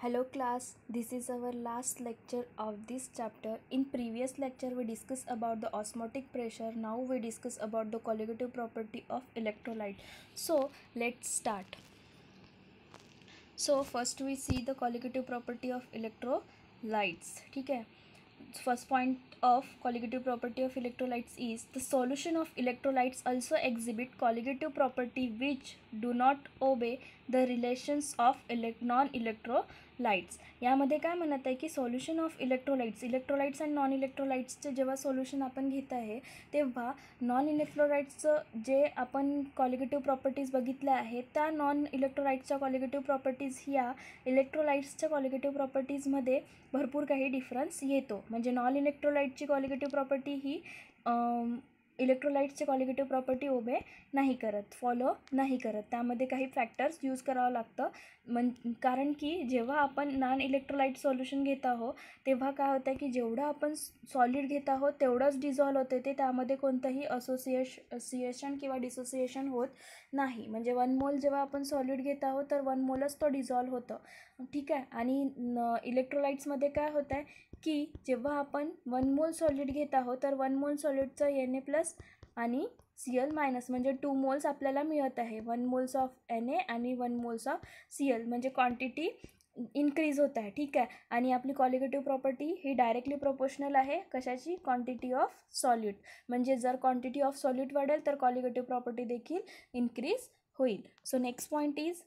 Hello class, this is our last lecture of this chapter. In previous lecture we discussed about the osmotic pressure. Now we discuss about the colligative property of electrolyte. So let's start. So first we see the colligative property of electrolytes. Okay. First point of colligative property of electrolytes is the solution of electrolytes also exhibit colligative property which do not obey the relations of इलेक् non electrolytes यामध्ये काय म्हणत आहे की solution of electrolytes electrolytes and non इलेक्ट्रोलाइट्सचे जेव्हा solution आपण घेत आहे तेव्हा नॉन इलेक्ट्रोलाइट्सचं जे आपण क्वालिगेटिव्ह प्रॉपर्टीज बघितल्या आहेत त्या नॉन इलेक्ट्रोलाइट्सच्या क्वालिगेटिव्ह प्रॉपर्टीज ह्या इलेक्ट्रोलाइट्सच्या कॉलिगेटिव्ह प्रॉपर्टीजमध्ये भरपूर काही डिफरन्स येतो म्हणजे नॉन इलेक्ट्रोलाइटची कॉलिगेटिव्ह प्रॉपर्टी ही इलेक्ट्रोलाइट्सचे कॉलिगेटिव्ह प्रॉपर्टी ओबे नाही करत फॉलो नाही करत त्यामध्ये काही फॅक्टर्स यूज करावं लागतं मन कारण की जेव्हा आपण नॉन इलेक्ट्रोलाईट सोल्यूशन घेत आहो तेव्हा काय होतं की जेवढं आपण सॉलिड घेत आहोत तेवढंच डिझॉल्व होते ते त्यामध्ये कोणतंही असोसिएश सिएशन किंवा डिसोसिएशन होत नाही म्हणजे वन मोल जेव्हा आपण सॉलिड घेत आहोत तर वन मोलच तो डिझॉल्व होतं ठीक आहे आणि इलेक्ट्रोलाईट्समध्ये काय होतं आहे की जेव्हा आपण वन मोल सॉलिड घेत आहोत तर वन मोल सॉलिडचं एन ए प्लस आणि सी एल मायनस म्हणजे टू मोल्स आपल्याला मिळत आहे one moles of N A आणि one moles of C L म्हणजे क्वांटिटी इन्क्रीज होत आहे ठीक आहे आणि आपली क्वालिगेटिव्ह प्रॉपर्टी ही डायरेक्टली प्रोपोर्शनल आहे कशाची क्वांटिटी ऑफ सॉल्यूट म्हणजे जर क्वांटिटी ऑफ सॉल्यूट वाढेल तर क्वालिगेटिव्ह प्रॉपर्टी देखील इन्क्रीज होईल so next point is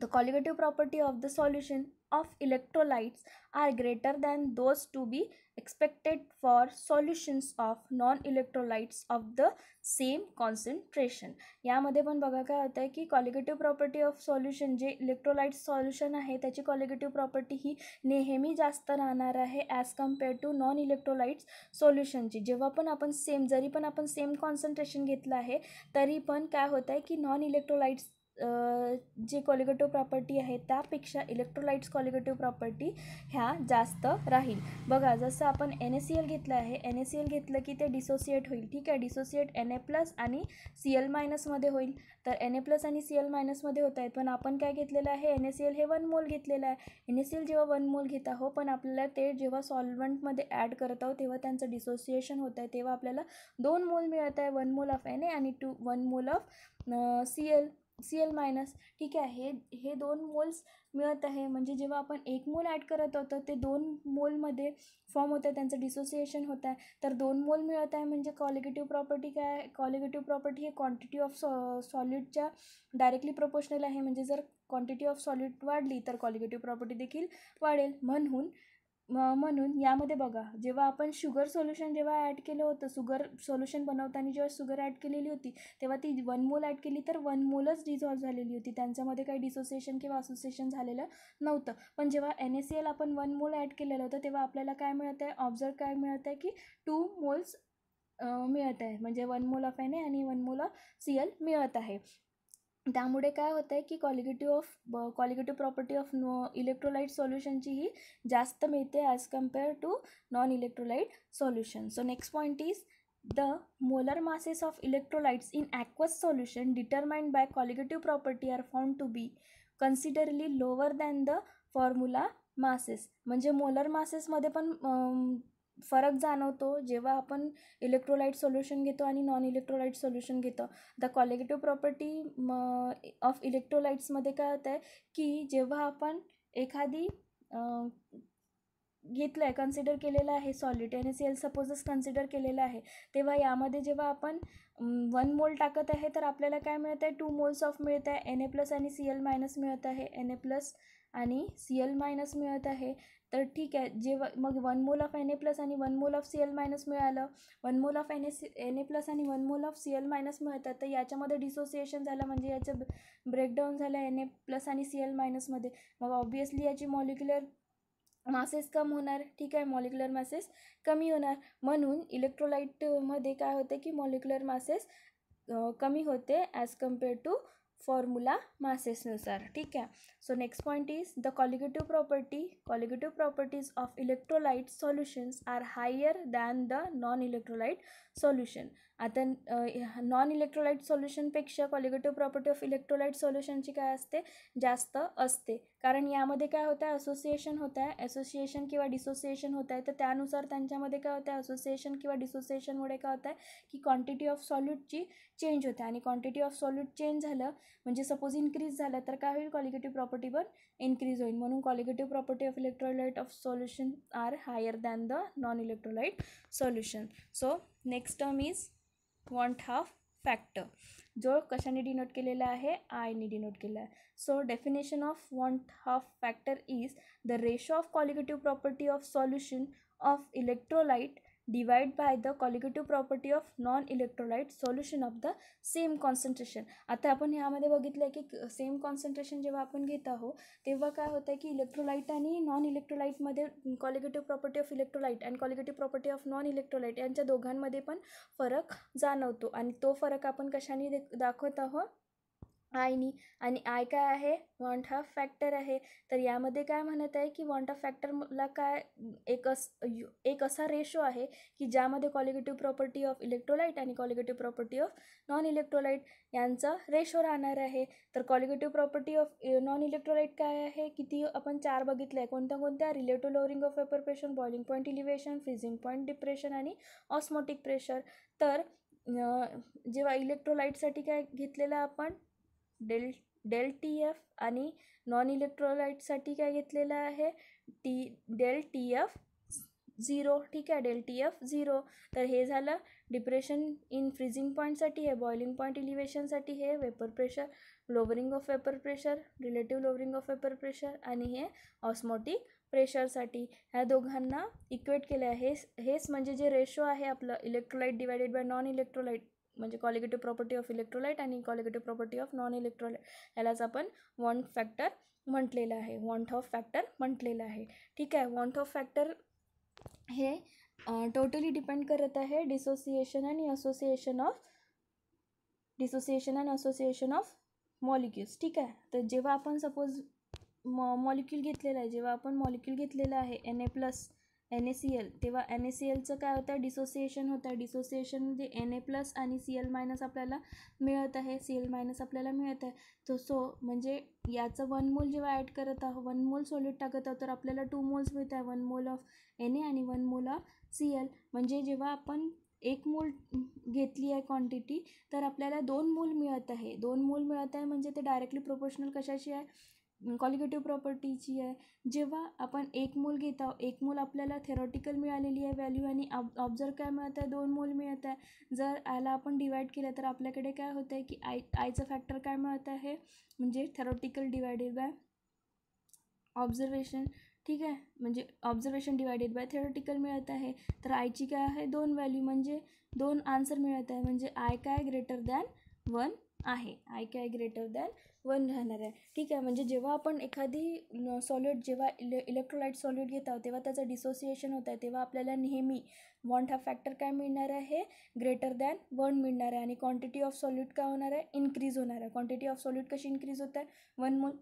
the colligative property of the solution of electrolytes are greater than those to be expected for solutions of non electrolytes of the same concentration. यामध्ये पण बघा काय होतं आहे की colligative property of solution जे electrolyte solution आहे त्याची कॉलिगेटिव्ह प्रॉपर्टी ही नेहमी जास्त राहणार आहे as compare to non electrolytes सोल्युशनची जेव्हा पण आपण सेम जरी पण आपण सेम कॉन्सन्ट्रेशन घेतलं आहे तरी पण काय होतं आहे की नॉन इलेक्ट्रोलाईट्स जे कॉलिगेटिव्ह प्रॉपर्टी आहे त्यापेक्षा इलेक्ट्रोलाईट्स कॉलिगेटिव्ह प्रॉपर्टी ह्या जास्त राहील बघा जसं आपण एन ए सी एल घेतलं आहे एन ए सी एल घेतलं की ते डिसोसिएट होईल ठीक आहे डिसोसिएट एन ए प्लस आणि सी एल मायनसमध्ये होईल तर एन ए प्लस आणि सी एल मायनसमध्ये होत आहेत पण आपण काय घेतलेलं आहे एन ए सी एल हे वन मोल घेतलेलं आहे एन ए सी एल जेव्हा वन मोल घेत आहो पण आपल्याला ते जेव्हा सॉल्वंटमध्ये ॲड करत आहोत तेव्हा त्यांचं डिसोसिएशन होत आहे तेव्हा आपल्याला दोन मोल मिळत आहे one mole of N A आणि two one mole of C L C L minus ठीक आहे हे हे दोन मोल्स मिळत आहे म्हणजे जेव्हा आपण एक मोल ॲड करत होतो ते दोन मोलमध्ये फॉर्म होतं त्यांचं डिसोसिएशन होत आहे तर दोन मोल मिळत आहे म्हणजे कॉलिगेटिव्ह प्रॉपर्टी काय कॉलिगेटिव्ह प्रॉपर्टी हे क्वांटिटी ऑफ सॉ सॉलिडच्या डायरेक्टली प्रपोशनल आहे म्हणजे जर क्वांटिटी ऑफ सॉलिड वाढली तर कॉलिगेटिव्ह प्रॉपर्टी देखील वाढेल म्हणून म म्हणून यामध्ये बघा जेव्हा आपण शुगर सोल्युशन जेव्हा ॲड केलं होतं सुगर सोल्युशन बनवताना जेव्हा शुगर ॲड केलेली होती तेव्हा ती वन मोल ॲड केली तर वन मोलच डिझॉल्व झालेली होती त्यांच्यामध्ये काही डिसोसिएशन किंवा असोसिएशन झालेलं नव्हतं पण जेव्हा एन एस सी एल आपण वन मोल ॲड केलेलं होतं तेव्हा आपल्याला काय मिळत आहे ऑब्झर्व काय मिळत आहे की टू मोल्स मिळत आहे म्हणजे one mole of N A आणि one mole of C L मिळत आहे त्यामुळे काय होतं आहे की क्वालिगेटिव्ह ऑफ ब colligative property of no electrolyte सोल्युशनची ही जास्त मिळते as compare to non electrolyte solution so next point is the molar masses of electrolytes in aqueous solution determined by colligative property are found to be considerably lower than the formula masses म्हणजे molar मासेसमध्ये पण फरक जाणवतो जेव्हा आपण electrolyte solution घेतो आणि non electrolyte solution घेतो द कॉलेगेटिव्ह प्रॉपर्टी म ऑफ इलेक्ट्रोलाईट्समध्ये काय होतं आहे की जेव्हा आपण एखादी घेतलं आहे कन्सिडर केलेलं आहे सॉलिड एन सी एल सपोजच कन्सिडर केलेलं आहे तेव्हा यामध्ये जेव्हा आपण वन मोल टाकत आहे तर आपल्याला काय मिळत आहे टू मोल्स ऑफ मिळत आहे एन ए प्लस आणि सी एल मायनस मिळत आहे एन ए प्लस आणि सी एल मायनस मिळत आहे तर ठीक आहे जेव्हा मग one mole of N A plus आणि one mole of C L minus मिळालं one mole of N A C N A plus आणि one mole of C L minus मिळतात तर याच्यामध्ये डिसोसिएशन झालं म्हणजे याचं ब्रेकडाऊन झालं एन ए प्लस आणि सी एल मायनसमध्ये मग ऑब्वियसली याची मॉलिक्युलर मासेस कम होणार ठीक आहे मॉलिक्युलर मासेस कमी होणार म्हणून इलेक्ट्रोलाईटमध्ये काय होते की मॉलिक्युलर मासेस कमी होते ॲज कम्पेअर टू फॉर्म्युला मासेसनुसार ठीक आहे so next point is the colligative property colligative properties of electrolyte solutions are higher than the non electrolyte solution आता नॉन इलेक्ट्रोलाइट सोल्युशनपेक्षा क्वालिगेटिव्ह प्रॉपर्टी ऑफ इलेक्ट्रोलाइट सोल्युशनची काय असते जास्त असते कारण यामध्ये काय होतं आहे असोसिएशन होतं आहे असोसिएशन किंवा डिसोसिएशन होत आहे तर त्यानुसार त्यांच्यामध्ये काय होतं आहे असोसिएशन किंवा डिसोसिएशनमुळे काय होतं आहे की क्वांटिटी ऑफ सॉल्यूटची चेंज होते आणि क्वांटिटी ऑफ सॉल्यूट चेंज झालं म्हणजे सपोज इन्क्रीज झालं तर काय होईल क्वालिगेटिव्ह प्रॉपर्टी पण इन्क्रीज होईल म्हणून colligative property of electrolyte of solution are higher than the non electrolyte solution so next term is van't Hoff factor जो कशाने डिनोट केलेला आहे आयने डिनोट केला आहे so definition of van't Hoff factor is the ratio of colligative property of solution of electrolyte divided by the colligative property of non electrolyte solution of the same concentration आता आपण ह्यामध्ये बघितलं आहे की सेम कॉन्सन्ट्रेशन जेव्हा आपण घेत आहोत तेव्हा काय होतं की इलेक्ट्रोलाइट आणि नॉन इलेक्ट्रोलाइटमध्ये colligative property of electrolyte and colligative property of non electrolyte यांच्या दोघांमध्ये पण फरक जाणवतो आणि तो फरक आपण कशाने दाखवत आहोत आयनी आणि आय काय आहे वॉन्ट हा फॅक्टर आहे तर यामध्ये काय म्हणत आहे की वॉन्ट फॅक्टर फॅक्टरला काय एक अस एक असा रेशो आहे की ज्यामध्ये कॉलिगेटिव्ह प्रॉपर्टी ऑफ इलेक्ट्रोलाइट आणि colligative property of non electrolyte यांचा रेशो राहणार आहे तर colligative property of non electrolyte काय आहे किती आपण चार बघितलं आहे कोणत्या कोणत्या relative lowering of vapour pressure boiling point elevation freezing point depression आणि ऑस्मोटिक प्रेशर तर जेव्हा इलेक्ट्रोलाईटसाठी काय घेतलेलं आपण डेल डेल टी एफ आणि नॉन इलेक्ट्रोलाइटसाठी काय घेतलेलं आहे T del T F zero ठीक आहे डेल टी एफ झिरो तर हे झालं डिप्रेशन इन फ्रीजिंग पॉईंटसाठी हे बॉइलिंग पॉईंट इलिव्हेशनसाठी हे vapour pressure lowering of vapour pressure relative lowering of vapour pressure आणि हे ऑस्मोटिक प्रेशरसाठी ह्या दोघांना इक्वेट केलं आहे हेच हेच म्हणजे जे रेशो आहे आपलं electrolyte divided by non electrolyte म्हणजे क्वालिगेटिव्ह प्रॉपर्टी ऑफ इलेक्ट्रोलाईट आणि colligative property of non electrolyte यालाच आपण वॉन्ट फॅक्टर म्हटलेलं आहे वॉन्ट ऑफ फॅक्टर म्हटलेलं आहे ठीक आहे वॉन्ट ऑफ फॅक्टर हे टोटली डिपेंड करत आहे डिसोसिएशन आणि association of dissociation and association of molecules ठीक आहे तर जेव्हा आपण सपोज मॉ मॉलिक्यूल घेतलेलं आहे जेव्हा आपण मॉलिक्यूल घेतलेलं आहे N A plus N A C L तेव्हा एन ए सी एलचं काय होतं डिसोसिएशन होतं डिसोसिएशन म्हणजे एन ए प्लस आणि सी एल मायनस आपल्याला मिळत आहे सी एल मायनस आपल्याला मिळत आहे तो सो म्हणजे याचं वन मोल जेव्हा ॲड करत आहो वन मोल सॉलिड टाकत आहोत तर आपल्याला टू मोल्स मिळत आहे one mole of N A आणि one mole of C L म्हणजे जेव्हा आपण एक मोल घेतली आहे क्वांटिटी तर आपल्याला दोन मोल मिळत आहे दोन मोल मिळत आहे म्हणजे ते डायरेक्टली प्रोपोर्शनल कशाशी आहे कॉलिगेटिव प्रॉपर्टीची आहे जेव्हा आपण एक मूल घेत एक मूल आपल्याला थेरॉटिकल मिळालेली आहे व्हॅल्यू आणि ऑब ऑब्झर्व काय मिळत आहे दोन मूल मिळत आहे जर आयला आपण डिवाईड केलं तर आपल्याकडे काय होतं म्हणजे आहे की आय आयचं फॅक्टर काय म्हणजे मिळत आहे म्हणजे थेरॉटिकल डिवायडेड बाय ऑब्झर्वेशन ठीक आहे म्हणजे ऑब्झर्वेशन डिवायडेड बाय थेरॉटिकल मिळत आहे तर आयची काय आहे दोन व्हॅल्यू म्हणजे दोन आन्सर मिळत आहे म्हणजे आय काय ग्रेटर दॅन वन आहे आय काय ग्रेटर दॅन वन राहणार आहे ठीक आहे म्हणजे जेव्हा आपण एखादी सॉलिड जेव्हा इले इलेक्ट्रोलाइट सॉलिड घेत तेव्हा त्याचं डिसोसिएशन होत आहे तेव्हा आपल्याला नेहमी वॉन्ट हा फॅक्टर काय मिळणार आहे ग्रेटर दॅन वन मिळणार आहे आणि क्वांटिटी ऑफ सॉल्यूट काय होणार आहे इन्क्रीज होणार आहे क्वांटिटी ऑफ सॉलिड कशी इन्क्रीज होत आहे one mole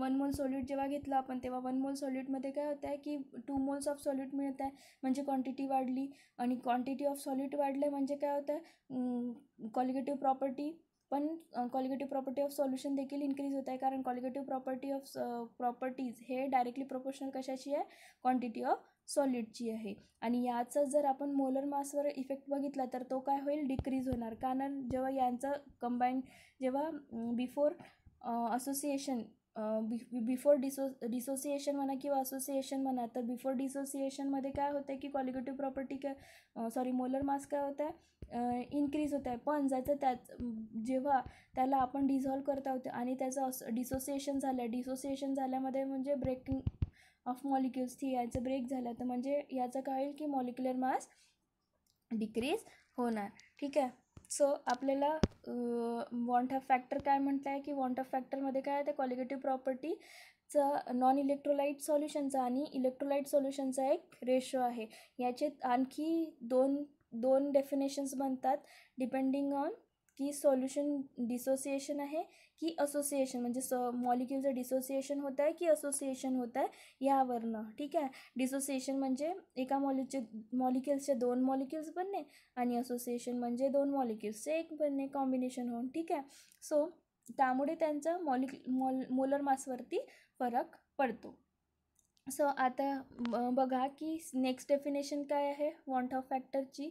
one mole solute जेव्हा घेतलं आपण तेव्हा वन मोल सॉल्यूटमध्ये काय होतं आहे की टू मोल्स ऑफ सॉल्यूट मिळत आहे म्हणजे क्वांटिटी वाढली आणि क्वांटिटी ऑफ सॉल्यूट वाढलं म्हणजे काय होतं कॉलिगेटिव्ह प्रॉपर्टी पण क्वालिगेटिव्ह प्रॉपर्टी ऑफ सोल्युशन देखील इन्क्रीज होत आहे कारण क्वालिगेटिव्ह प्रॉपर्टी ऑफ प्रॉपर्टीज हे डायरेक्टली प्रोपोर्शनल कशाची आहे क्वांटिटी ऑफ सॉलिडची आहे आणि याचा जर आपण मोलर मासवर इफेक्ट बघितला तर तो काय होईल डिक्रीज होणार कारण जेव्हा यांचं कंबाईंड जेव्हा बिफोर असोसिएशन बिफोर डिसो डिसोसिएशन म्हणा किंवा असोसिएशन म्हणा तर बिफोर डिसोसिएशनमध्ये काय होतं की क्वालिगेटिव्ह प्रॉपर्टी काय सॉरी मोलर मास काय होत आहे इन्क्रीज होत आहे पण ज्याचं त्याच जेव्हा त्याला आपण डिझॉल्व करता होतो आणि त्याचं अस डिसोसिएशन झालं डिसोसिएशन झाल्यामध्ये म्हणजे ब्रेकिंग ऑफ मॉलिक्युल्स थी याचं ब्रेक झालं तर म्हणजे याचं काय होईल की मॉलिक्युलर मास डिक्रीज होणार ठीक आहे सो आपल्याला वॉन्ट फॅक्टर काय म्हटलं आहे की वॉन्ट ऑफ फॅक्टरमध्ये काय आहे ते क्वालिटेटिव्ह प्रॉपर्टी नॉन इलेक्ट्रोलाईट सॉल्युशनचा आणि इलेक्ट्रोलाईट सॉल्युशनचा एक रेशो आहे याचे आणखी दोन दोन डेफिनेशन्स बनतात डिपेंडिंग ऑन की सॉल्युशन डिसोसिएशन आहे की असोसिएशन म्हणजे स मॉलिक्युलचं डिसोसिएशन होत आहे की असोसिएशन होत आहे यावरनं ठीक आहे डिसोसिएशन म्हणजे एका मॉलिक्यूलचे मॉलिक्युल्सचे दोन मॉलिक्युल्स बनणे आणि असोसिएशन म्हणजे दोन मॉलिक्युल्सचे एक बनणे कॉम्बिनेशन होऊन ठीक आहे सो त्यामुळे त्यांचा मॉलिक मॉल मोलर मासवरती फरक पडतो सो so, आता बघा की नेक्स्ट डेफिनेशन काय आहे वॉन्ट ऑफ फॅक्टरची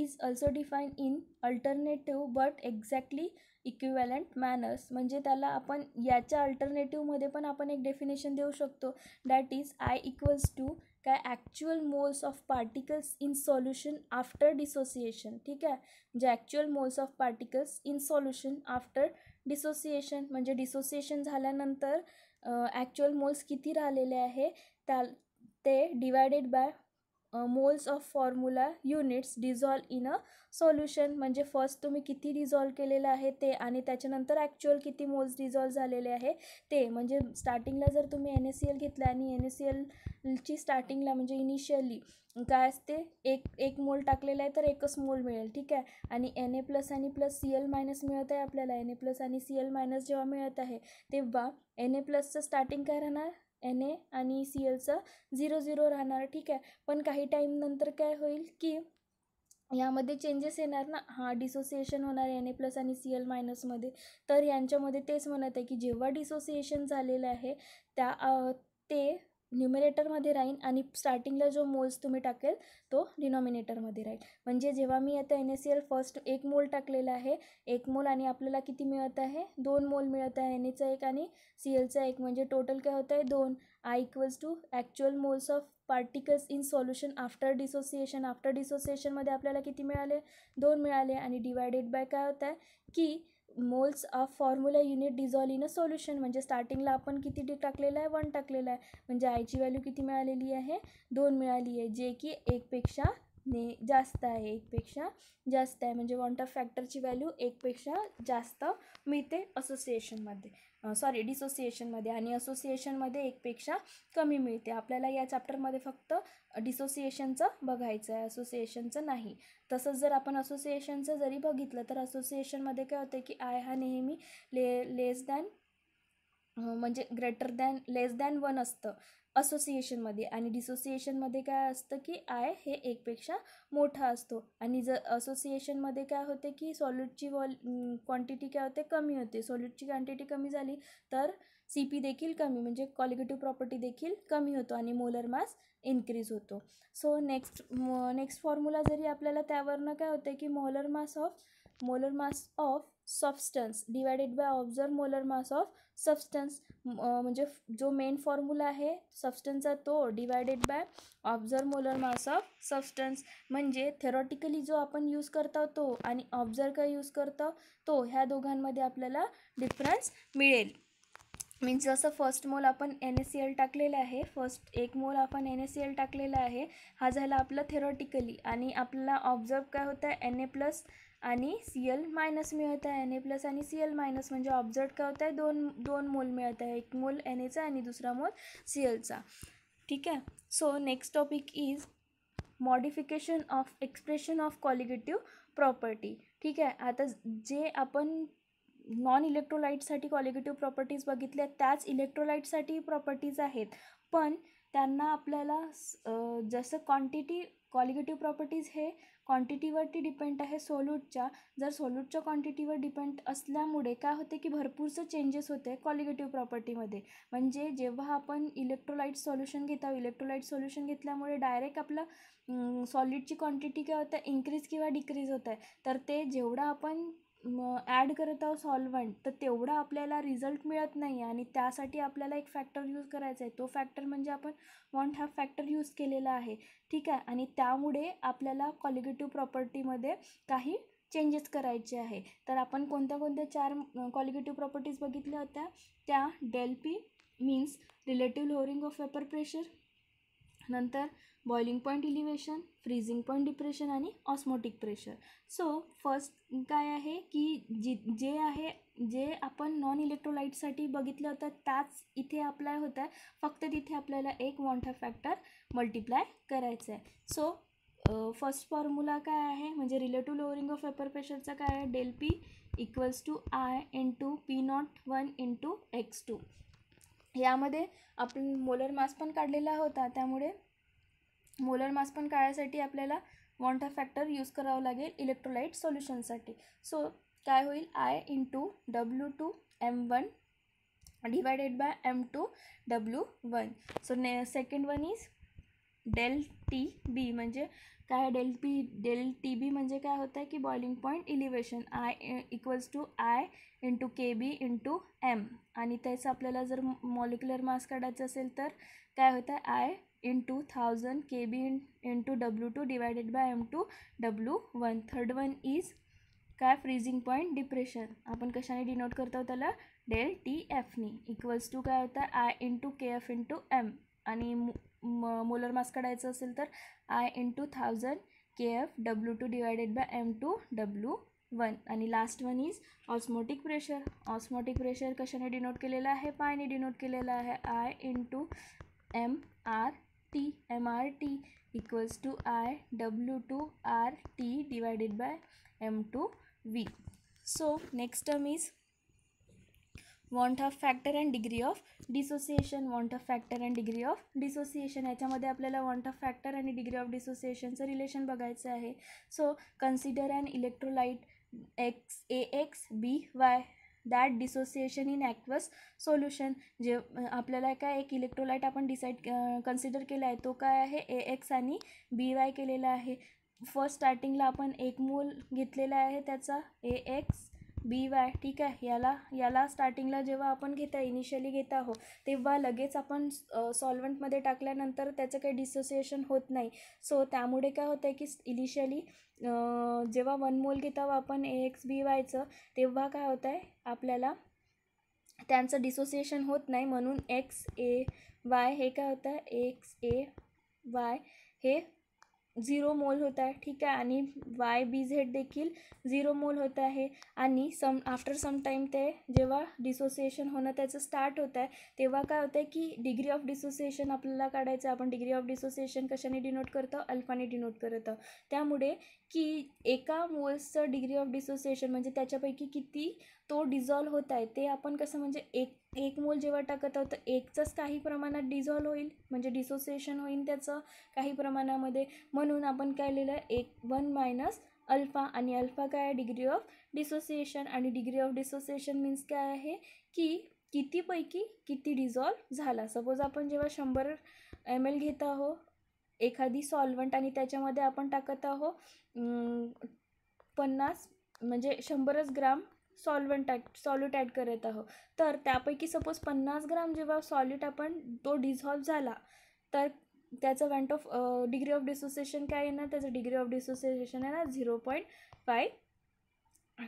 is also define in alternative but exactly equivalent manners म्हणजे त्याला आपण याच्या अल्टरनेटिव्हमध्ये पण आपण एक डेफिनेशन देऊ शकतो that is I equals to काय actual moles of particles in solution after dissociation ठीक आहे म्हणजे actual moles of particles in solution after dissociation म्हणजे डिसोसिएशन झाल्यानंतर ॲक्च्युअल मोल्स किती राहिलेले आहे त्या ते divided by moles of formula units dissolve in a solution म्हणजे फर्स्ट तुम्ही किती डिझॉल्व केलेलं आहे ते आणि त्याच्यानंतर ॲक्च्युअल किती मोल्स डिझॉल्व झालेले आहे ते म्हणजे स्टार्टिंगला जर तुम्ही एन एस सी एल घेतलं आणि एन एस सी एलची स्टार्टिंगला म्हणजे इनिशियली काय असते एक एक मोल टाकलेला आहे तर एकच मोल मिळेल ठीक आहे आणि एन ए प्लस आणि प्लस सी एल मायनस मिळत आहे आपल्याला एन ए प्लस आणि सी एल मायनस जेव्हा मिळत आहे तेव्हा एन ए प्लसचं स्टार्टिंग काय राहणार एन ए आणि सी एलचं झिरो झिरो राहणार ठीक आहे पण काही टाईमनंतर काय होईल की यामध्ये चेंजेस येणार ना हा डिसोसिएशन होणार एन ए प्लस आणि सी एल मायनसमध्ये तर यांच्यामध्ये तेच म्हणत आहे की जेव्हा डिसोसिएशन झालेलं आहे त्या ते न्युमिनेटरमध्ये राहीन आणि स्टार्टिंगला जो मोल्स तुम्ही टाकेल तो डिनॉमिनेटरमध्ये राहील म्हणजे जेव्हा मी आता N S C L first एक मोल टाकलेला आहे एक मोल आणि आपल्याला किती मिळत आहे दोन मोल मिळत आहे एन एचा एक आणि सी एलचा एक म्हणजे टोटल काय होतं आहे दोन I equals to actual moles of particles in solution after dissociation after डिसोसिएशनमध्ये आपल्याला किती मिळाले दोन मिळाले आणि डिवायडेड बाय काय होतं आहे की moles of formula unit dissolved in a solution म्हणजे स्टार्टिंगला आपण किती डी टाकलेलं आहे वन टाकलेलं आहे म्हणजे आयची व्हॅल्यू किती मिळालेली आहे दोन मिळाली आहे जे की एकपेक्षा ने जास्त आहे एकपेक्षा जास्त आहे म्हणजे ऑफ फॅक्टरची व्हॅल्यू एकपेक्षा जास्त मिळते असोसिएशनमध्ये सॉरी डिसोसिएशनमध्ये आणि असोसिएशनमध्ये एकपेक्षा कमी मिळते आपल्याला या चॅप्टरमध्ये फक्त डिसोसिएशनचं बघायचं आहे असोसिएशनचं नाही तसंच जर आपण असोसिएशनचं जरी बघितलं तर असोसिएशनमध्ये काय होतं की आय हा नेहमी ले लेस दॅन म्हणजे greater than less than one असतं असोसिएशनमध्ये आणि डिसोसिएशनमध्ये काय असतं की आय हे एकपेक्षा मोठा असतो आणि जर असोसिएशनमध्ये काय होते की सॉल्यूटची वॉल क्वांटिटी काय होते कमी होते सॉल्यूटची क्वांटिटी कमी झाली तर सी पी देखील कमी म्हणजे क्वालिगेटिव्ह प्रॉपर्टी देखील कमी होतो आणि मोलर मास इन्क्रीज होतो सो नेक्स्ट नेक्स्ट फॉर्म्युला जरी आपल्याला त्यावरनं काय होतं की molar mass of molar mass of substance divided by observe molar mass of substance म्हणजे जो मेन फॉर्म्युला आहे सबस्टन्सचा तो divided by observe molar mass of substance म्हणजे थेरॉटिकली जो आपण यूज करतो तो आणि ऑब्झर्व काय यूज करतो तो ह्या दोघांमध्ये आपल्याला डिफरन्स मिळेल मीन्स जसं फर्स्ट मोल आपण एन एस सी एल टाकलेलं आहे फर्स्ट एक मोल आपण एन एस सी एल टाकलेला आहे हा झाला आपला थेरॉटिकली आणि आपल्याला ऑब्झर्व काय होतं एन ए प्लस आणि सी एल मायनस मिळत आहे एन ए प्लस आणि सी एल मायनस म्हणजे ऑब्झर्ट काय होत आहे दोन दोन मोल मिळत आहे एक मोल एन एचा आणि दुसरा मोल सी एलचा ठीक आहे so next topic is modification of expression of colligative property ठीक आहे आता जे आपण नॉन इलेक्ट्रोलाईटसाठी कॉलिगेटिव्ह प्रॉपर्टीज बघितल्या त्याच इलेक्ट्रोलाईटसाठी प्रॉपर्टीज आहेत पण त्यांना आपल्याला जसं क्वांटिटी कॉलिगेटिव्ह प्रॉपर्टीज हे क्वांटिटीवरती डिपेंड आहे सोल्यूटच्या जर सोल्यूटच्या क्वांटिटीवर डिपेंड असल्यामुळे काय होते की भरपूरचं चेंजेस होते प्रॉपर्टी प्रॉपर्टीमध्ये म्हणजे जेव्हा आपण इलेक्ट्रोलाइट सोल्युशन घेता इलेक्ट्रोलाइट सोल्युशन घेतल्यामुळे डायरेक्ट आपलं सॉलिडची क्वांटिटी काय होतं इन्क्रीज किंवा डिक्रीज होत आहे तर ते जेवढं आपण मग ॲड करत आहोत सॉल्व्हंट तर तेवढा आपल्याला रिझल्ट मिळत नाही आणि त्यासाठी आपल्याला एक फॅक्टर यूज करायचा आहे तो फॅक्टर म्हणजे आपण वॉन्ट हा फॅक्टर यूज केलेला आहे ठीक आहे आणि त्यामुळे आपल्याला कॉलिगेटिव्ह प्रॉपर्टीमध्ये काही चेंजेस करायचे आहे तर आपण कोणत्या कोणत्या चार कॉलिगेटिव्ह प्रॉपर्टीज बघितल्या होत्या त्या del P means relative lowering of vapour pressure नंतर boiling point elevation freezing point depression आणि ऑस्मोटिक प्रेशर सो फर्स्ट काय आहे की जी जे आहे जे आपण नॉन इलेक्ट्रोलाईटसाठी बघितलं होतं त्याच इथे अप्लाय होतं आहे फक्त तिथे आपल्याला एक वॉन्टा फॅक्टर मल्टिप्लाय करायचं आहे सो फर्स्ट फॉर्म्युला काय आहे म्हणजे रिलेटिव्ह लोअरिंग ऑफ पेपर प्रेशरचा काय आहे del P equals to I in into P naught one into X two यामध्ये आपण मोलर मास पण काढलेला होता त्यामुळे मोलर मास पण काढायसाठी आपल्याला वॉन्टा फॅक्टर यूज करावं लागेल इलेक्ट्रोलाईट सोल्युशनसाठी सो काय होईल I in to W two M one divided by M two W one so ने second one is del T B म्हणजे काय del P del T B म्हणजे काय होतं की boiling point elevation I equals to I into K B into M आणि त्याचं आपल्याला जर मॉलिक्युलर मास काढायचं असेल तर काय होतं I in in into thousand K B two W two divided by M two W one third one is काय फ्रीजिंग पॉईंट डिप्रेशन आपण कशाने डिनोट करतो त्याला डेल टी एफनी इक्वल्स टू काय होतं I to K F into M आणि molar mass काढायचं असेल तर I into thousand K F W two divided by M two W one आणि last one is osmotic pressure osmotic pressure कशाने denote केलेलं आहे पायने डिनोट केलेलं आहे I into M R T M R T equals to I W two R T divided by M two V so next term is van't Hoff factor and degree of dissociation van't Hoff factor and degree of dissociation याच्यामध्ये आपल्याला van't Hoff factor आणि degree of डिसोसिएशनचं relation बघायचं आहे so consider and electrolyte X A X B Y that dissociation in aqueous solution जे आपल्याला काय एक इलेक्ट्रोलाईट आपण डिसाईड कन्सिडर केला आहे तो काय आहे ए एक्स आणि बी वाय केलेला आहे फर्स्ट स्टार्टिंगला आपण एक मूल घेतलेला आहे त्याचा ए एक्स बी वाय ठीक आहे याला याला स्टार्टिंगला जेव्हा आपण घेता इनिशियली घेत आहो तेव्हा लगेच आपण सॉल्वंटमध्ये टाकल्यानंतर त्याचं काही डिसोसिएशन होत नाही सो त्यामुळे काय होतं आहे की इनिशियली जेव्हा वन मोल आहो आपण ए एक्स बी वायचं तेव्हा काय होतं आहे आपल्याला त्यांचं डिसोसिएशन होत नाही म्हणून एक्स ए वाय हे काय होतं एक्स ए वाय हे झिरो मोल होता ठीक आहे आणि वाय बी झेड देखील झिरो मोल होत आहे आणि सम आफ्टर सम टाईम ते जेव्हा डिसोसिएशन होणं त्याचं स्टार्ट होत आहे तेव्हा काय होतं की डिग्री ऑफ डिसोसिएशन आपल्याला काढायचं आपण डिग्री ऑफ डिसोसिएशन कशाने डिनोट करतो अल्फाने डिनोट करतो त्यामुळे की एका मोल्सचं डिग्री ऑफ डिसोसिएशन म्हणजे त्याच्यापैकी किती तो डिझॉल्व होत आहे ते आपण कसं म्हणजे एक एक मोल जेव्हा टाकत आहोत तर एकचंच काही प्रमाणात डिझॉल्व होईल म्हणजे डिसोसिएशन होईल त्याचं काही प्रमाणामध्ये म्हणून आपण काय लिहिलं एक वन मायनस अल्फा आणि अल्फा काय आहे डिग्री ऑफ डिसोसिएशन आणि डिग्री ऑफ डिसोसिएशन मीन्स काय आहे की कितीपैकी किती डिझॉल्व्ह झाला सपोज आपण जेव्हा शंभर एम एल घेत आहो एखादी सॉल्वंट आणि त्याच्यामध्ये आपण टाकत आहो पन्नास म्हणजे शंभरच gram solvent add solute add करत आहोत तर त्यापैकी सपोज पन्नास ग्राम जेव्हा सॉल्यूट आपण तो डिझॉल्व झाला तर त्याचं van't Hoff degree of dissociation काय येणार त्याचं डिग्री ऑफ डिसोसिएशन आहे ना झिरो पॉईंट फाय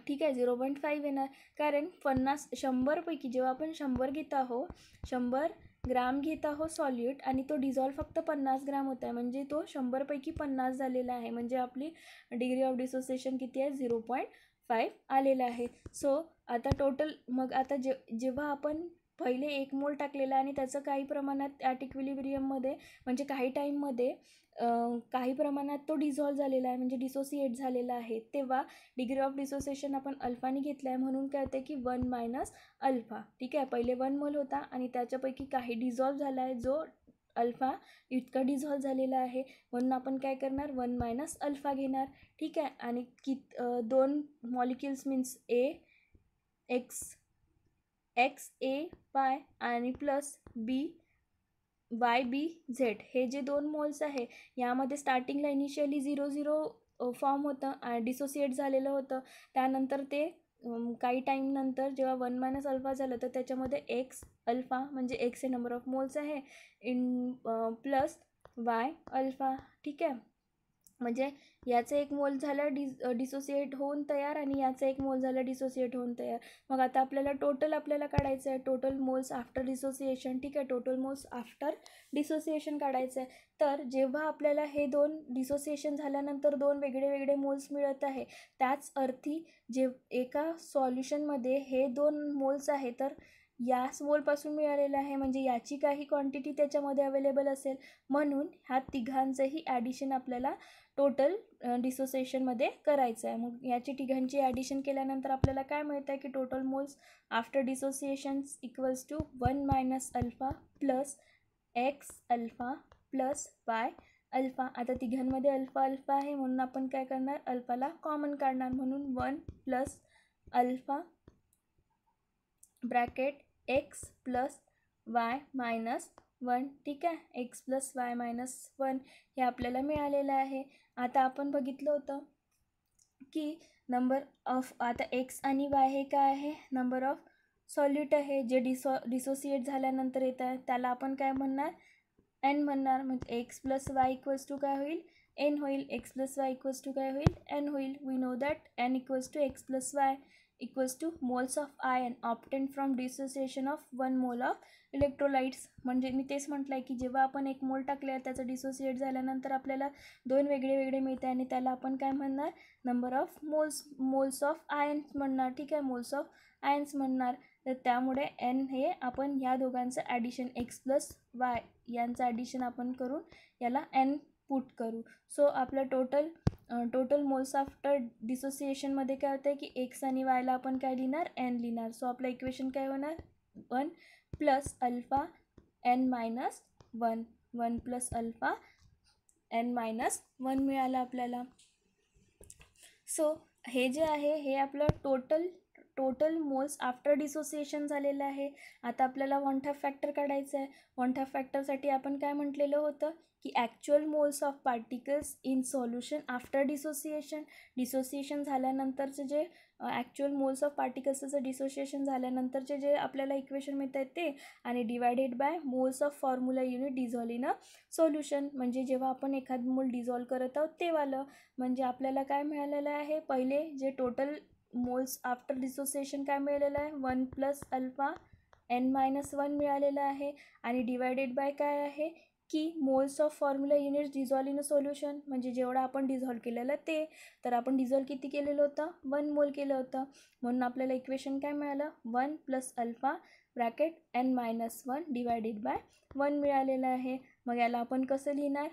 ठीक आहे झिरो पॉईंट फाईव्ह येणार कारण पन्नास शंभरपैकी जेव्हा आपण शंभर घेत आहो शंभर ग्राम घेत आहोत सॉल्यूट आणि तो डिझॉल्व फक्त पन्नास ग्राम होत आहे म्हणजे तो शंभरपैकी पन्नास झालेला आहे म्हणजे आपली डिग्री ऑफ डिसोसिएशन किती आहे झिरो पॉईंट फाय आलेला आहे सो आता टोटल मग आता जे जेव्हा आपण पहिले एक मोल टाकलेला आणि त्याचं काही प्रमाणात या टिक्विलिब्रियममध्ये म्हणजे काही टाईममध्ये काही प्रमाणात तो डिझॉल्व्ह झालेला आहे म्हणजे डिसोसिएट झालेला आहे तेव्हा डिग्री ऑफ डिसोसिएशन आपण अल्फाने घेतलं आहे म्हणून काय होते की वन मायनस अल्फा ठीक आहे पहिले वन मोल होता आणि त्याच्यापैकी काही डिझॉल्व झाला आहे जो अल्फा इतका डिझॉल्व झालेला आहे म्हणून आपण काय करणार वन मायनस अल्फा घेणार ठीक आहे आणि कित दोन molecules means A X X A pi आणि plus B Y B Z हे जे दोन मोल्स आहे यामध्ये स्टार्टिंगला इनिशियली झिरो झिरो फॉर्म होतं आणि डिसोसिएट झालेलं होतं त्यानंतर ते काही टाईमनंतर जेव्हा वन मायनस अल्फा झालं तर त्याच्यामध्ये एक्स अल्फा म्हणजे एक्स हे नंबर ऑफ मोल्स आहे इन प्लस वाय अल्फा ठीक आहे म्हणजे याचं एक मोल झालं डि डिसोसिएट होऊन तयार आणि याचं एक मोल झालं डिसोसिएट होऊन तयार मग आता आपल्याला टोटल आपल्याला काढायचं आहे टोटल मोल्स आफ्टर डिसोसिएशन ठीक आहे टोटल मोल्स आफ्टर डिसोसिएशन काढायचं आहे तर जेव्हा आपल्याला हे दोन डिसोसिएशन झाल्यानंतर दोन वेगळे वेगळे मोल्स मिळत आहे त्याच अर्थी जे एका सॉल्युशनमध्ये हे दोन मोल्स आहे तर या स्मॉलपासून मिळालेला आहे म्हणजे याची काही क्वांटिटी त्याच्यामध्ये अवेलेबल असेल म्हणून ह्या तिघांचंही ॲडिशन आपल्याला टोटल डिसोसिएशनमध्ये करायचं आहे मग याची तिघांची ॲडिशन केल्यानंतर आपल्याला काय मिळतं आहे की total moles after dissociations equals to one minus alpha plus X alpha plus Y alpha आता तिघांमध्ये अल्फा अल्फा आहे म्हणून आपण काय करणार अल्फाला कॉमन काढणार म्हणून one plus alpha bracket X plus Y minus one ठीक आहे X plus Y minus one हे आपल्याला मिळालेलं आहे आता आपण बघितलं होतं की नंबर ऑफ आता एक्स आणि वाय हे काय आहे नंबर ऑफ सॉल्यूट आहे जे डिसो डिसोसिएट झाल्यानंतर येत आहे त्याला आपण काय म्हणणार एन म्हणणार म्हणजे X plus Y equals to काय होईल एन होईल X plus Y equals to काय होईल एन होईल we know that N equals to X plus Y equals to moles of ion obtained from dissociation of one mole of electrolytes म्हणजे मी तेच म्हटलं आहे की जेव्हा आपण एक मोल टाकले त्याचं डिसोसिएट झाल्यानंतर आपल्याला दोन वेगळे वेगळे मिळते आणि त्याला आपण काय म्हणणार number of moles moles of ions म्हणणार ठीक आहे मोल्स ऑफ आयन्स म्हणणार तर त्यामुळे एन हे आपण ह्या दोघांचं ॲडिशन एक्स प्लस वाय यांचं ॲडिशन आपण करून याला एन पुट करू सो आपलं टोटल टोटल मोल्स आफ्टर डिसोसिएशनमध्ये काय होतं की एक्स आणि वायला आपण काय लिहिणार एन लिहिणार सो आपलं इक्वेशन काय होणार one plus alpha N minus one one plus alpha N minus one मिळालं आपल्याला सो हे जे आहे हे आपलं total total moles after dissociation झालेलं आहे आता आपल्याला वन हाफ फॅक्टर काढायचं आहे वन हाफ फॅक्टरसाठी आपण काय म्हटलेलं होतं की actual moles of particles in solution after dissociation dissociation झाल्यानंतरचे जे ॲक्च्युअल मोल्स ऑफ पार्टिकल्सचं डिसोसिएशन झाल्यानंतरचे जे आपल्याला इक्वेशन मिळत आहेत ते आणि divided by moles of formula unit dissolved in a solution म्हणजे जेव्हा आपण एखादं मोल डिझॉल्व करत आहोत ते म्हणजे आपल्याला काय मिळालेलं आहे पहिले जे टोटल मोल्स आफ्टर डिसोसिएशन काय मिळालेलं आहे one plus alpha N minus one मिळालेलं आहे आणि डिवायडेड बाय काय आहे की moles of formula units dissolved in a solution म्हणजे जेवढा आपण डिझॉल्व केलेलं ते तर आपण डिझॉल्व किती केलेलं होतं वन मोल केलं होतं म्हणून आपल्याला इक्वेशन काय मिळालं one plus alpha bracket N minus one divided by one मिळालेलं आहे मग याला आपण कसं लिहिणार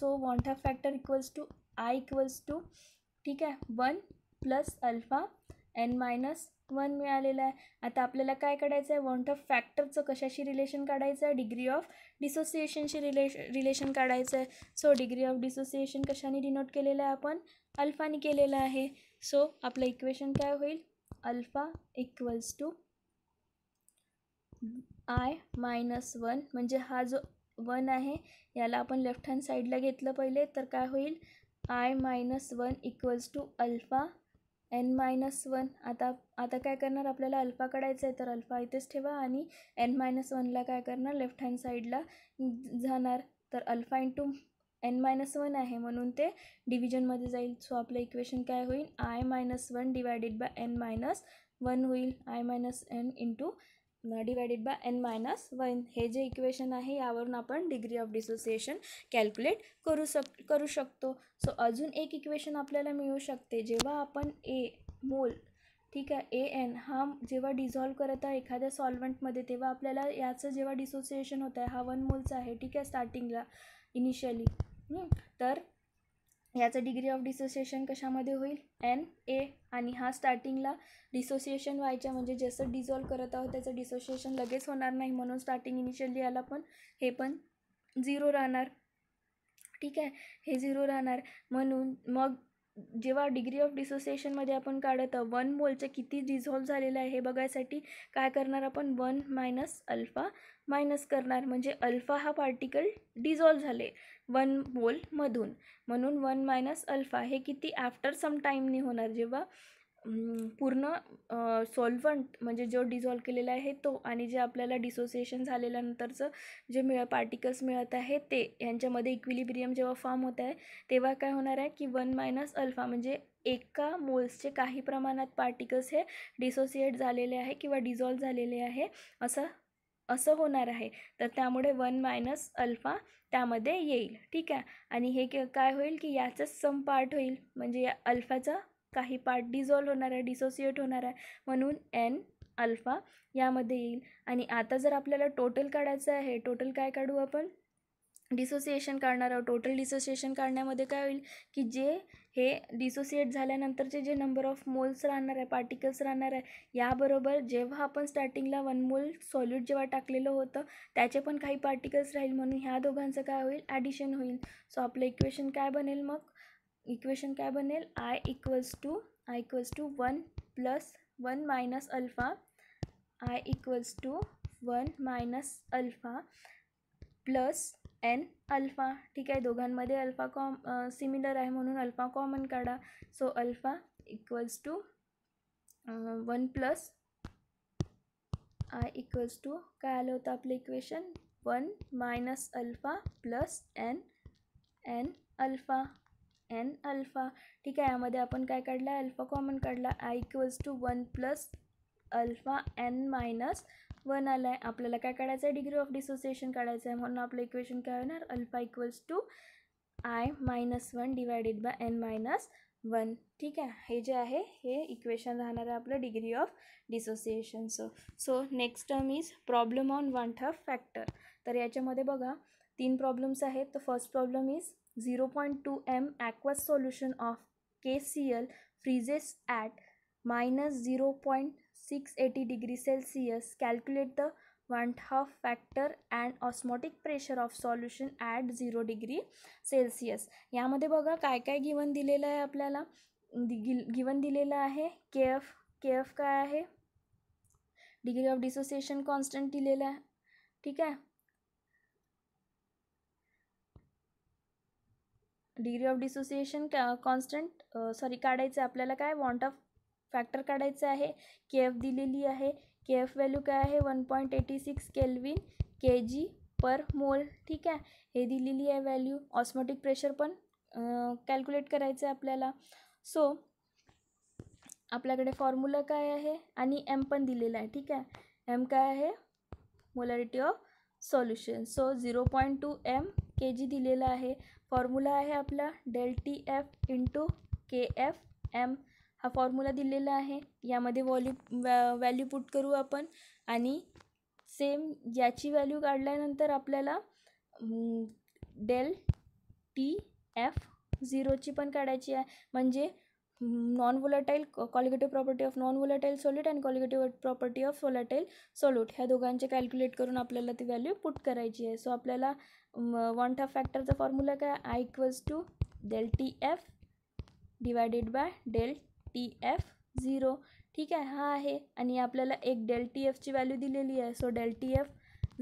so van't factor equals to I equals to ठीक आहे one plus alpha N minus one मिळालेला आहे आता आपल्याला काय काढायचं आहे वॉन्ट ऑफ फॅक्टरचं कशाशी रिलेशन काढायचं आहे डिग्री ऑफ डिसोसिएशनशी रिले रिलेशन काढायचं आहे सो डिग्री ऑफ डिसोसिएशन कशाने डिनोट केलेलं आहे आपण अल्फाने केलेलं आहे सो आपलं इक्वेशन काय होईल alpha equals to I minus one म्हणजे हा जो वन आहे याला आपण लेफ्ट हँड साईडला घेतलं पहिले तर काय होईल I minus one equals to alpha N minus one आता आता काय करणार आपल्याला अल्फा काढायचा आहे तर अल्फा इथेच ठेवा आणि एन मायनस वनला काय करणार लेफ्ट हँड साईडला जाणार तर alpha to N minus one आहे म्हणून ते डिव्हिजनमध्ये जाईल सो आपलं इक्वेशन काय होईल I minus one divided by N minus one होईल I minus N into divided by N minus one हे जे इक्वेशन आहे यावरून आपण डिग्री ऑफ डिसोसिएशन कॅल्क्युलेट करू शक करू शकतो सो अजून एक इक्वेशन आपल्याला मिळू शकते जेव्हा आपण ए मोल ठीक आहे ए एन हा जेव्हा डिझॉल्व करत आहे एखाद्या सॉल्वंटमध्ये तेव्हा आपल्याला याचं जेव्हा डिसोसिएशन होतं आहे हा वन मोलचा आहे ठीक आहे स्टार्टिंगला इनिशियली तर याचं डिग्री ऑफ डिसोसिएशन कशामध्ये होईल एन ए आणि हा स्टार्टिंगला डिसोसिएशन व्हायच्या म्हणजे जसं डिझॉल्व करत आहोत त्याचं डिसोसिएशन लगेच होणार नाही म्हणून स्टार्टिंग इनिशियली याला पण हे पण झिरो राहणार ठीक आहे हे झिरो राहणार म्हणून मग जेव्हा डिग्री ऑफ डिसोसिएशनमध्ये आपण काढत आहोत वन मोलचं किती डिझॉल्व झालेलं आहे हे बघायसाठी काय करणार आपण वन मायनस अल्फा मायनस करणार म्हणजे अल्फा हा पार्टिकल डिझॉल्व्ह झाले वन मोलमधून म्हणून वन मायनस अल्फा हे किती आफ्टर सम टाईमने होणार जेव्हा पूर्ण सॉल्व्हंट म्हणजे जो डिझॉल्व केलेला आहे तो आणि जे आपल्याला डिसोसिएशन झालेल्यानंतरचं जे मिळ पार्टिकल्स मिळत आहे ते यांच्यामध्ये इक्विलिब्रियम जेव्हा फॉर्म होत आहे तेव्हा काय होणार आहे की वन मायनस अल्फा म्हणजे एका मोल्सचे काही प्रमाणात पार्टिकल्स हे डिसोसिएट झालेले आहे किंवा डिझॉल्व झालेले आहे असं असं होणार आहे तर त्यामुळे वन मायनस अल्फा त्यामध्ये येईल ठीक आहे आणि हे काय होईल की याचंच सम पार्ट होईल म्हणजे या अल्फाचं काही पार्ट डिझॉल्व होणार आहे डिसोसिएट होणार आहे म्हणून एन अल्फा यामध्ये येईल आणि आता जर आपल्याला टोटल काढायचं आहे टोटल काय काढू आपण डिसोसिएशन काढणार आहोत टोटल डिसोसिएशन काढण्यामध्ये काय होईल की जे हे डिसोसिएट झाल्यानंतरचे जे नंबर ऑफ मोल्स राहणार आहे पार्टिकल्स राहणार आहे याबरोबर जेव्हा आपण स्टार्टिंगला वन मोल सॉल्यूट जेव्हा टाकलेलं होतं त्याचे पण काही पार्टिकल्स राहील म्हणून ह्या दोघांचं काय होईल ॲडिशन होईल सो आपलं इक्वेशन काय बनेल मग इक्वेशन काय बनेल I equals to I equals to one plus one minus alpha I equals to one minus alpha plus N alpha ठीक आहे दोघांमध्ये अल्फा कॉम सिमिलर आहे म्हणून अल्फा कॉमन काढा so alpha equals to one plus I equals to काय आलं होतं आपलं equation one minus alpha plus N N alpha N alpha ठीक आहे यामध्ये आपण काय काढला अल्फा कॉमन काढला I equals to one plus alpha N minus one आला आहे आपल्याला काय काढायचं आहे डिग्री ऑफ डिसोसिएशन काढायचं आहे म्हणून आपलं इक्वेशन काय होणार alpha equals to I minus one divided by N minus one ठीक आहे हे जे आहे हे इक्वेशन राहणार आहे आपलं degree of dissociation so next term is problem on van't थर्फ फॅक्टर तर याच्यामध्ये बघा तीन प्रॉब्लेम्स आहेत तर first problem is zero point two M aqueous solution of K C L freezes at minus zero point six eighty degree Celsius calculate the van't Hoff factor and osmotic pressure of solution at zero degree Celsius यामध्ये बघा काय काय given दिलेलं आहे आपल्याला दि given दिलेलं आहे के एफ के एफ काय आहे डिग्री ऑफ डिसोसिएशन कॉन्स्टंट दिलेलं आहे ठीक आहे degree of dissociation constant sorry काढायचं आपल्याला काय वॉन्ट ऑफ फॅक्टर काढायचं आहे के एफ दिलेली आहे के एफ व्हॅल्यू काय आहे one point eighty six kelvin K G per mole ठीक आहे हे दिलेली आहे व्हॅल्यू ऑस्मॉटिक प्रेशर पण कॅल्क्युलेट करायचं आहे आपल्याला सो आपल्याकडे फॉर्म्युला काय आहे आणि एम पण दिलेला आहे ठीक आहे एम काय आहे molarity of solution so zero point two M K G दिलेला आहे फॉर्म्युला आहे आपला del T F into K F M हा फॉर्म्युला दिलेला आहे यामध्ये व्हॉल्यू वॅ व्हॅल्यू पुट करू आपण आणि सेम याची व्हॅल्यू काढल्यानंतर आपल्याला डेल टी एफ झिरोची पण काढायची आहे म्हणजे non volatile colligative property of non volatile solute and colligative property of volatile solute ह्या दोघांचे कॅल्क्युलेट करून आपल्याला ती व्हॅल्यू पुट करायची आहे सो आपल्याला वन हाफ फॅक्टरचा फॉर्म्युला काय I equals to del T F divided by del T F zero ठीक आहे हा आहे आणि आपल्याला एक डेल टी एफची व्हॅल्यू दिलेली आहे सो डेल टी एफ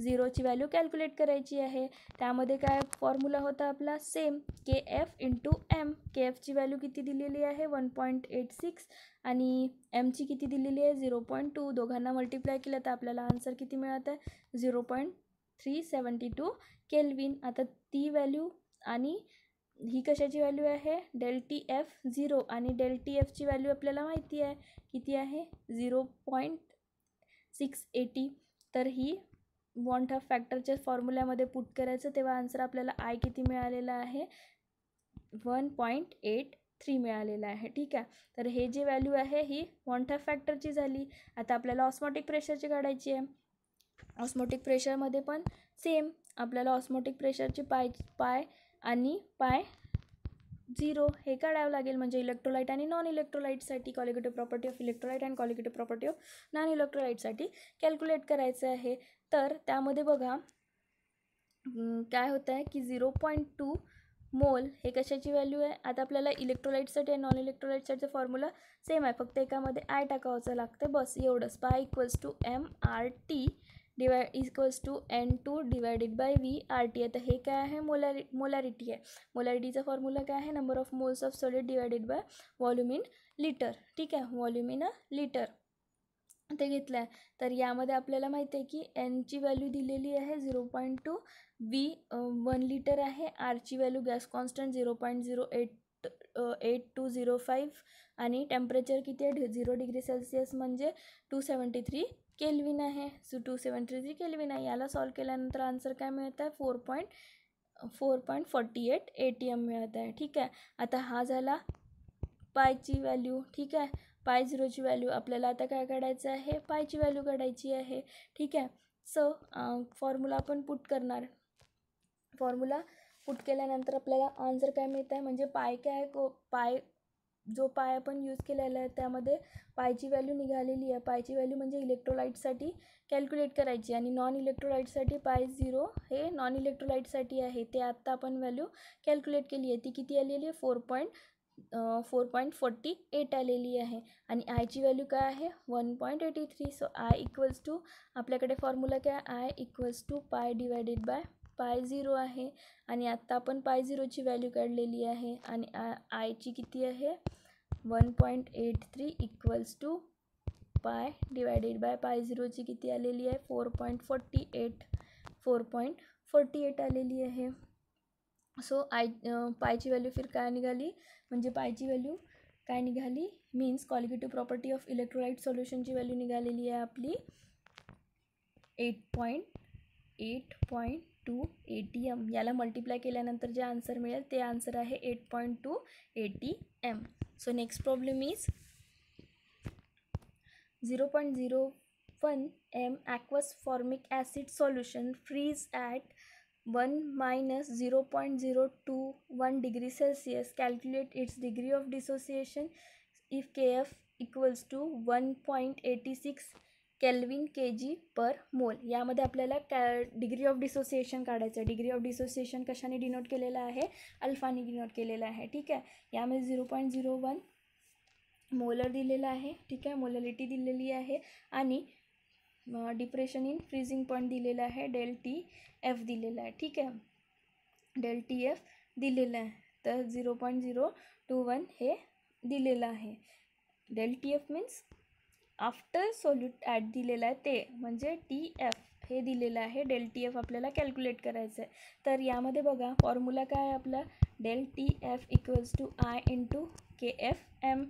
झिरोची व्हॅल्यू कॅल्क्युलेट करायची आहे त्यामध्ये काय फॉर्म्युला होता आपला same K F into M K एफची व्हॅल्यू किती दिलेली आहे वन पॉईंट एट सिक्स आणि एमची किती दिलेली आहे झिरो पॉईंट टू दोघांना मल्टिप्लाय केलं तर आपल्याला आन्सर किती मिळत आहे zero point three seventy two kelvin आता ती व्हॅल्यू आणि ही कशाची व्हॅल्यू आहे डेल टी एफ झिरो आणि डेल टी एफची व्हॅल्यू आपल्याला माहिती आहे किती आहे झिरो पॉईंट सिक्स एटी तर ही वॉन्ट हा फॅक्टरच्या फॉर्म्युल्यामध्ये पुट करायचं तेव्हा आन्सर आपल्याला आय किती मिळालेला आहे वन पॉईंट एट थ्री मिळालेला आहे ठीक आहे तर हे जे व्हॅल्यू आहे ही वॉन्टा फॅक्टरची झाली आता आपल्याला ऑस्मॉटिक प्रेशरची काढायची आहे ऑस्मॉटिक प्रेशरमध्ये पण सेम आपल्याला ऑस्मॉटिक प्रेशरची पाय पाय आणि पाय झिरो हे काढावं लागेल म्हणजे इलेक्ट्रोलाइट आणि नॉन इलेक्ट्रोलाईटसाठी colligative property of electrolyte and colligative property of non इलेक्ट्रोलाइटसाठी कॅल्क्युलेट करायचं आहे तर त्यामध्ये बघा काय होतं आहे की झिरो पॉईंट टू मोल हे कशाची व्हॅल्यू आहे आता आपल्याला इलेक्ट्रोलाईटसाठी आणि नॉन इलेक्ट्रोलाईटसाठीचं फॉर्म्युला सेम आहे फक्त एकामध्ये आय टाकावचं लागतं बस एवढंच pi equals to M R T divide equals to N two divided by V R T आता हे काय आहे मोलॅरि मोलॅरिटी आहे मोलॅरिटीचा फॉर्म्युला काय आहे number of moles of solid divided by volume in litre ठीक आहे वॉल्यूम इन अ लिटर ते घेतलं आहे तर यामध्ये आपल्याला माहिती आहे की एनची व्हॅल्यू दिलेली आहे zero point two V one litre आहे आरची value gas constant zero point zero eight eight two zero five आणि टेम्परेचर किती आहे झिरो डिग्री सेल्सिअस म्हणजे टू सेवन्टी थ्री केल्विन आहे so two seventy three kelvin आहे याला सॉल्व केल्यानंतर आन्सर काय मिळत आहे four point four point forty eight A T M मिळत आहे ठीक आहे आता हा झाला पायची व्हॅल्यू ठीक आहे पाय झिरोची व्हॅल्यू आपल्याला आता काय काढायचं आहे पायची व्हॅल्यू काढायची आहे ठीक आहे सो फॉर्म्युला आपण पुट करणार फॉर्म्युला पुट केल्यानंतर आपल्याला आन्सर काय मिळत आहे म्हणजे पाय काय को पाय जो पाय आपण यूज केलेला आहे त्यामध्ये पायची व्हॅल्यू निघालेली आहे पायची व्हॅल्यू म्हणजे इलेक्ट्रोलाईटसाठी कॅल्क्युलेट करायची आणि नॉन इलेक्ट्रोलाईटसाठी पाय झिरो हे नॉन इलेक्ट्रोलाईटसाठी आहे ते आत्ता आपण व्हॅल्यू कॅल्क्युलेट केली आहे ती किती आलेली आहे four point four point forty eight आलेली आहे आणि आयची व्हॅल्यू काय आहे one point eighty three so I equals to आपल्याकडे फॉर्म्युला काय I equals to pi divided by pi zero आहे आणि आत्ता आपण पाय झिरोची व्हॅल्यू काढलेली आहे आणि आ आयची किती आहे one point eight three equals to pi divided by pi झिरोची किती आलेली आहे four point forty eight four point forty eight आलेली आहे सो आय पायची व्हॅल्यू फिर काय निघाली म्हणजे पायची व्हॅल्यू काय निघाली means qualitative property of electrolyte सोल्युशनची व्हॅल्यू निघालेली आहे आपली eight point eight point two A T M याला मल्टिप्लाय केल्यानंतर जे आन्सर मिळेल ते आन्सर आहे eight point two A T M so next problem is zero point zero one M aqueous formic acid solution freeze at one minus zero point zero two one degree Celsius calculate its degree of dissociation if K F equals to one point eighty six kelvin K G per mole यामध्ये आपल्याला कॅ degree of dissociation काढायचं आहे degree of dissociation कशाने denote केलेलं आहे अल्फाने denote केलेलं आहे ठीक आहे यामध्ये zero point zero one molar दिलेलं आहे ठीक आहे मोलरिटी दिलेली आहे आणि डिप्रेशन इन फ्रीजिंग पॉईंट दिलेलं आहे डेल टी एफ दिलेलं आहे ठीक आहे डेल टी एफ दिलेलं आहे तर zero point zero two one हे दिलेलं आहे del T F means after solute add दिलेलं आहे ते म्हणजे टी एफ हे दिलेलं आहे डेल टी एफ आपल्याला कॅल्क्युलेट करायचं आहे तर यामध्ये बघा फॉर्म्युला काय आहे आपला del T F equals to I in into K F M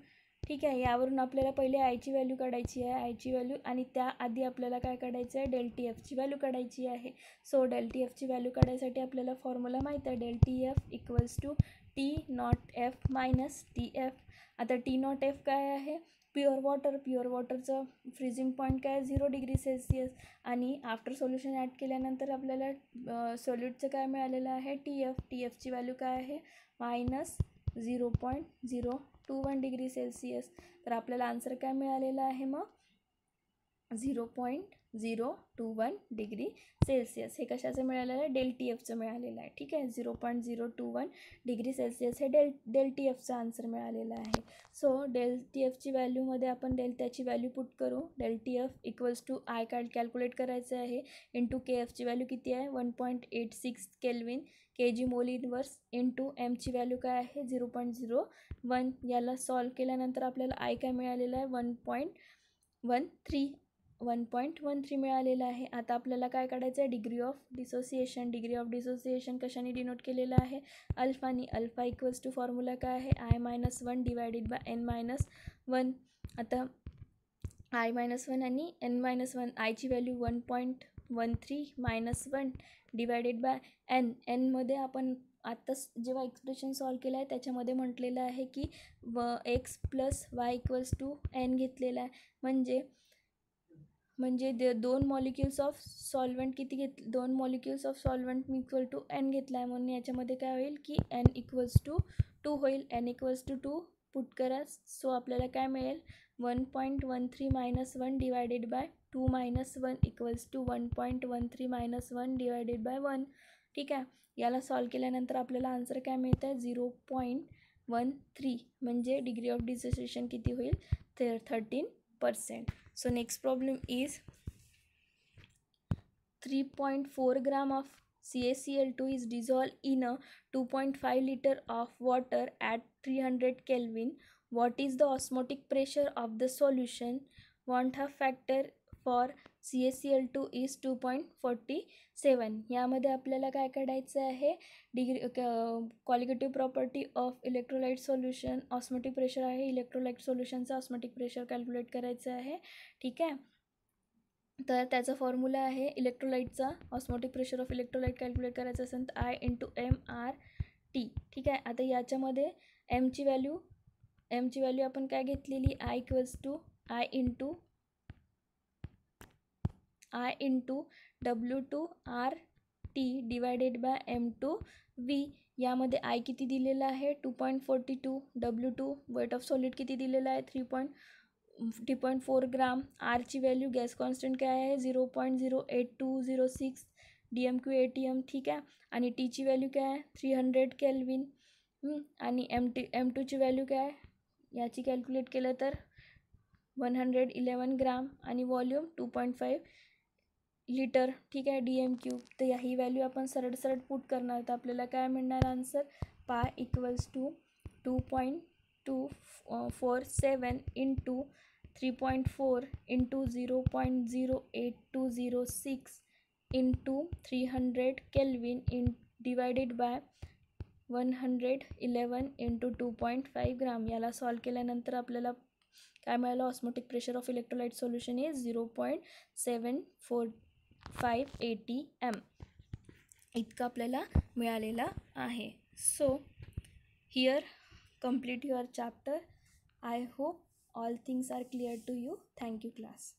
ठीक आहे यावरून आपल्याला पहिले आयची व्हॅल्यू काढायची आहे आयची व्हॅल्यू आणि त्याआधी आपल्याला काय काढायचं आहे डेल टी एफची व्हॅल्यू काढायची आहे सो डेल टी एफची व्हॅल्यू काढायसाठी आपल्याला फॉर्म्युला माहीत आहे del T F equals to T not F minus T F आता टी नॉट एफ काय आहे प्युअर वॉटर प्युअर वॉटरचं फ्रीजिंग पॉईंट काय झिरो डिग्री सेल्सिअस आणि आफ्टर सोल्युशन ॲड केल्यानंतर आपल्याला सोल्यूटचं काय मिळालेलं आहे टी एफ टी एफची व्हॅल्यू काय आहे minus zero point zero two one degree Celsius तर आपल्याला आन्सर काय मिळालेला आहे मग zero point zero two one degree Celsius हे कशाचं मिळालेलं आहे डेल टी एफचं मिळालेलं आहे ठीक आहे zero point zero two one degree Celsius हे डेल डेल टी एफचं आन्सर मिळालेलं आहे सो डेल टी एफची व्हॅल्यूमध्ये आपण डेल्ट्याची व्हॅल्यू पुट करू del T F equals to I का कॅल्क्युलेट करायचं आहे टू के एफची व्हॅल्यू किती आहे one point eight six kelvin K G mol inverse to एमची व्हॅल्यू काय आहे झिरो पॉईंट झिरो वन याला सॉल्व केल्यानंतर आपल्याला आय काय मिळालेलं आहे one point one three one point one three मिळालेलं आहे आता आपल्याला काय काढायचं आहे degree of dissociation degree of dissociation कशाने डिनोट केलेलं आहे अल्फानी अल्फा इक्वल्स टू फॉर्म्युला काय आहे I minus one divided by N minus one आता आय मायनस वन आणि एन मायनस वन आयची value one point one three minus one divided by N एनमध्ये आपण आत्ताच जेव्हा एक्सप्रेशन सॉल्व केलं आहे त्याच्यामध्ये म्हटलेलं आहे की व X plus Y equals to N घेतलेला आहे म्हणजे म्हणजे द दोन मॉलिक्युल्स ऑफ सॉल्वंट किती घेत दोन मॉलिक्युल्स ऑफ सॉल्वंट मी इक्वल टू एन घेतला आहे म्हणून याच्यामध्ये काय होईल की एन इक्वल्स टू टू होईल N equals to two put करा सो आपल्याला काय मिळेल one point one three minus one divided by two minus one equals to one point one three minus one divided by one ठीक आहे याला solve केल्यानंतर आपल्याला आन्सर काय मिळतं आहे झिरो पॉईंट वन थ्री म्हणजे डिग्री ऑफ डिसोसिएशन किती होईल थे thirteen percent so next problem is 3.4 gram of CaCl2 is dissolved in a 2.5 liter of water at 300 Kelvin. What is the osmotic pressure of the solution? One half factor for C S C L two is two point forty seven यामध्ये आपल्याला काय काढायचं आहे degree colligative property of electrolyte solution osmotic pressure आहे electrolyte सोल्युशनचा ऑस्मॅटिक pressure calculate करायचं आहे ठीक आहे तर त्याचा फॉर्म्युला आहे इलेक्ट्रोलाईटचा osmotic pressure of electrolyte calculate करायचं असेल तर I into M R T ठीक आहे आता याच्यामध्ये एमची व्हॅल्यू एमची व्हॅल्यू आपण काय घेतलेली I equals to I into I in to W two R T divided by M two V यामध्ये आय किती दिलेलं आहे two point forty two W two weight of solid किती दिलेलं आहे three point three point four gram आरची value gas constant काय आहे zero point zero eight two zero six D M Q A T M ठीक आहे आणि टीची व्हॅल्यू काय आहे थ्री हंड्रेड कॅल्विन आणि एम टी एम टूची व्हॅल्यू काय आहे याची कॅल्क्युलेट केलं तर वन हंड्रेड इलेवन ग्राम आणि volume two point five litre ठीक आहे डी एम क्यूब तर ही व्हॅल्यू आपण सरळ सरळ पुट करणार तर आपल्याला काय मिळणार answer pi equals to two point two four seven into three point four into zero point zero eight two zero six into three hundred kelvin in divided by one hundred eleven into two point five gram याला solve केल्यानंतर आपल्याला काय मिळालं osmotic pressure of electrolyte solution is zero point seven four five T M इतकं आपल्याला मिळालेलं आहे so here complete your chapter I hope all things R clear to you thank you class